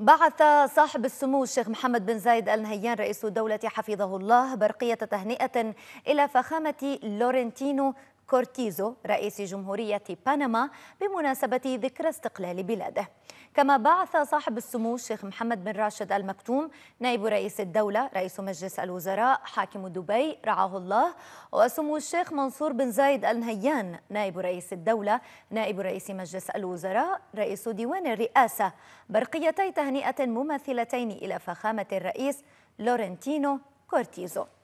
بعث صاحب السمو الشيخ محمد بن زايد ال نهيان رئيس الدولة حفظه الله برقية تهنئة إلى فخامة لورنتينو كورتيزو رئيس جمهورية بنما بمناسبة ذكرى استقلال بلاده كما بعث صاحب السمو الشيخ محمد بن راشد المكتوم نائب رئيس الدولة رئيس مجلس الوزراء حاكم دبي رعاه الله وسمو الشيخ منصور بن زايد النهيان نائب رئيس الدولة نائب رئيس مجلس الوزراء رئيس ديوان الرئاسة برقيتي تهنئة مماثلتين إلى فخامة الرئيس لورنتينو كورتيزو